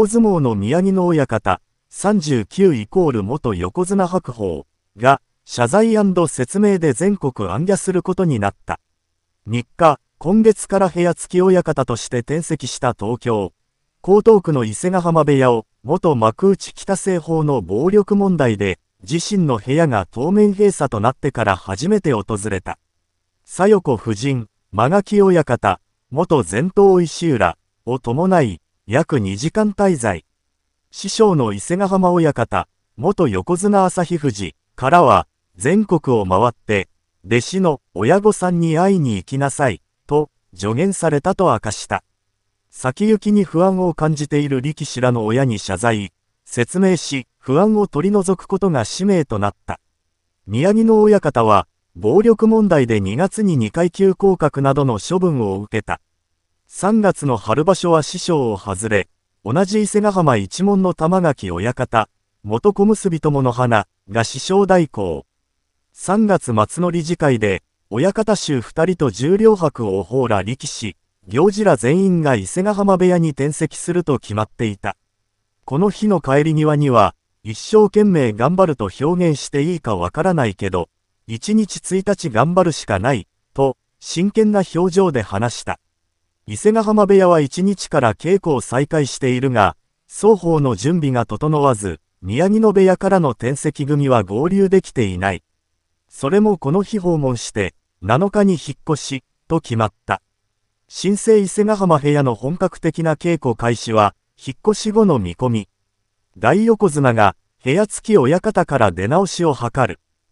大相撲の宮城野親方、39イコール元横綱白鵬が、謝罪説明で全国暗夜することになった。3日、今月から部屋付き親方として転籍した東京、江東区の伊勢ヶ浜部屋を、元幕内北西方の暴力問題で、自身の部屋が当面閉鎖となってから初めて訪れた。左子夫人、間垣親方、元前頭石浦を伴い、約2時間滞在。師匠の伊勢ヶ浜親方、元横綱旭富士からは、全国を回って、弟子の親御さんに会いに行きなさい、と助言されたと明かした。先行きに不安を感じている力士らの親に謝罪、説明し、不安を取り除くことが使命となった。宮城の親方は、暴力問題で2月に2階級降格などの処分を受けた。3月の春場所は師匠を外れ、同じ伊勢ヶ浜一門の玉垣親方、元小結友の花が師匠代行。3月末の理事会で、親方衆2人と十両伯を放ら力士、行事ら全員が伊勢ヶ浜部屋に転籍すると決まっていた。この日の帰り際には、一生懸命頑張ると表現していいかわからないけど、一日一日頑張るしかない、と、真剣な表情で話した。伊勢ヶ浜部屋は1日から稽古を再開しているが、双方の準備が整わず、宮城野部屋からの転籍組は合流できていない。それもこの日訪問して、7日に引っ越し、と決まった。新生伊勢ヶ浜部屋の本格的な稽古開始は、引っ越し後の見込み。大横綱が、部屋付き親方から出直しを図る。